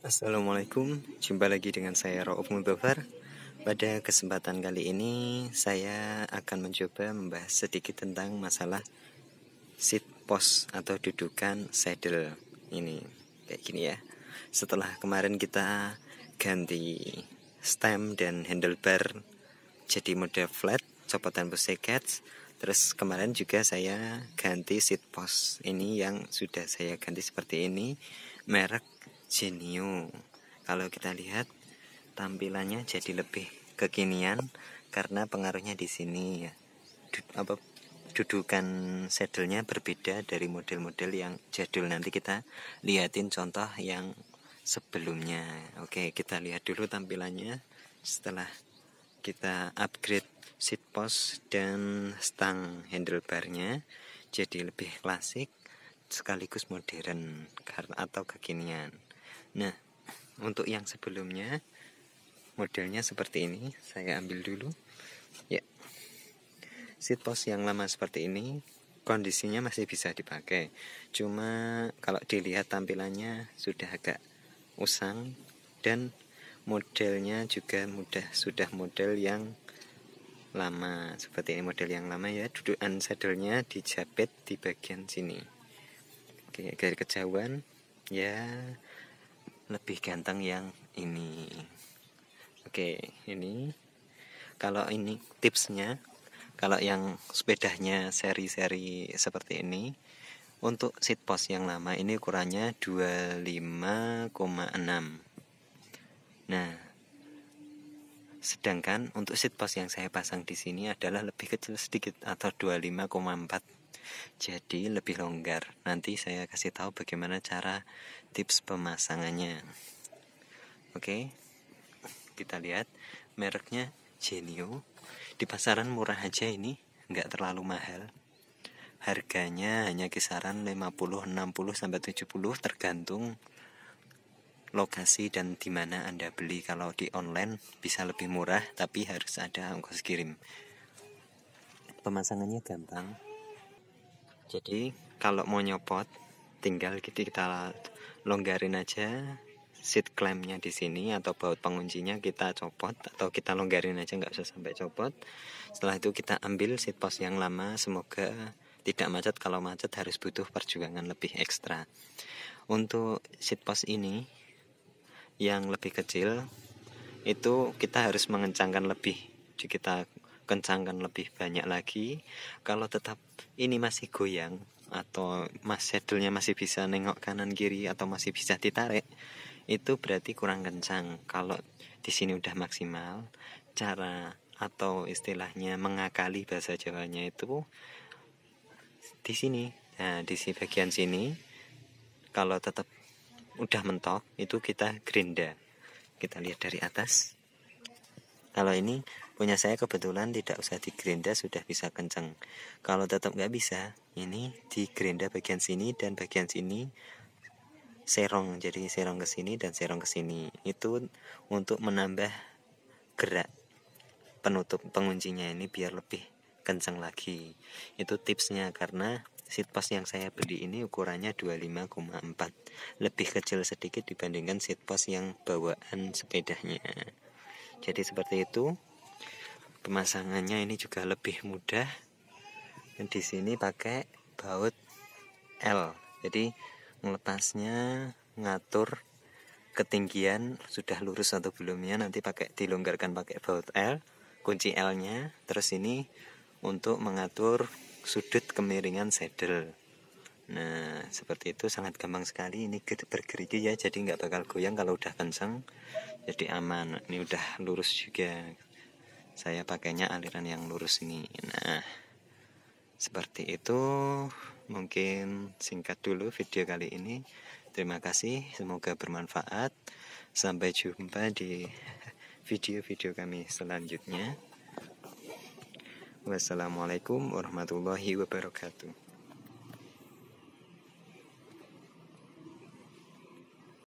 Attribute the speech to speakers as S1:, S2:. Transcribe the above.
S1: Assalamualaikum, jumpa lagi dengan saya Rauf Mubafar Pada kesempatan kali ini saya akan mencoba membahas sedikit tentang masalah seat post atau dudukan saddle Ini kayak gini ya Setelah kemarin kita ganti stem dan handlebar jadi mode flat copotan pusat Terus kemarin juga saya ganti seat post ini yang sudah saya ganti seperti ini merek Genio. Kalau kita lihat tampilannya jadi lebih kekinian karena pengaruhnya di sini ya. Du, apa dudukan sedelnya berbeda dari model-model yang jadul nanti kita liatin contoh yang sebelumnya oke kita lihat dulu tampilannya setelah kita upgrade seat post dan stang handlebarnya jadi lebih klasik sekaligus modern atau kekinian Nah, untuk yang sebelumnya modelnya seperti ini, saya ambil dulu. Ya. Seat post yang lama seperti ini kondisinya masih bisa dipakai. Cuma kalau dilihat tampilannya sudah agak usang dan modelnya juga mudah sudah model yang lama seperti ini model yang lama ya dudukan sadelnya dijapit di bagian sini oke agar kejauhan ya lebih ganteng yang ini oke ini kalau ini tipsnya kalau yang sepedanya seri-seri seperti ini untuk seat post yang lama ini ukurannya 25,6 nah sedangkan untuk seat post yang saya pasang di sini adalah lebih kecil sedikit atau 25,4 jadi lebih longgar nanti saya kasih tahu bagaimana cara tips pemasangannya oke kita lihat mereknya Genio di pasaran murah aja ini nggak terlalu mahal harganya hanya kisaran 50 60 sampai 70 tergantung lokasi dan dimana Anda beli. Kalau di online bisa lebih murah, tapi harus ada ongkos kirim. Pemasangannya gampang jadi kalau mau nyopot tinggal kita, gitu kita longgarin aja seat clampnya di sini atau baut penguncinya kita copot atau kita longgarin aja nggak usah sampai copot setelah itu kita ambil seat post yang lama semoga tidak macet kalau macet harus butuh perjuangan lebih ekstra untuk seat post ini yang lebih kecil itu kita harus mengencangkan lebih jadi kita kencangkan lebih banyak lagi kalau tetap ini masih goyang atau mas sedulnya masih bisa nengok kanan kiri atau masih bisa ditarik itu berarti kurang kencang kalau di sini udah maksimal cara atau istilahnya mengakali bahasa Jawanya itu di sini nah di bagian sini kalau tetap udah mentok itu kita gerinda kita lihat dari atas kalau ini Punya saya kebetulan tidak usah digerenda sudah bisa kenceng. Kalau tetap nggak bisa, ini digerenda bagian sini dan bagian sini serong. Jadi serong ke sini dan serong ke sini. Itu untuk menambah gerak penutup penguncinya ini biar lebih kenceng lagi. Itu tipsnya karena seatpost yang saya beli ini ukurannya 25,4 lebih kecil sedikit dibandingkan seatpost yang bawaan sepedanya jadi seperti itu pemasangannya ini juga lebih mudah di sini pakai baut L jadi melepasnya ngatur ketinggian sudah lurus atau belumnya nanti pakai dilonggarkan pakai baut L kunci L nya terus ini untuk mengatur sudut kemiringan saddle nah seperti itu sangat gampang sekali ini bergerigi ya jadi nggak bakal goyang kalau udah kenceng jadi aman ini udah lurus juga saya pakainya aliran yang lurus ini nah seperti itu mungkin singkat dulu video kali ini terima kasih semoga bermanfaat sampai jumpa di video-video kami selanjutnya wassalamualaikum warahmatullahi wabarakatuh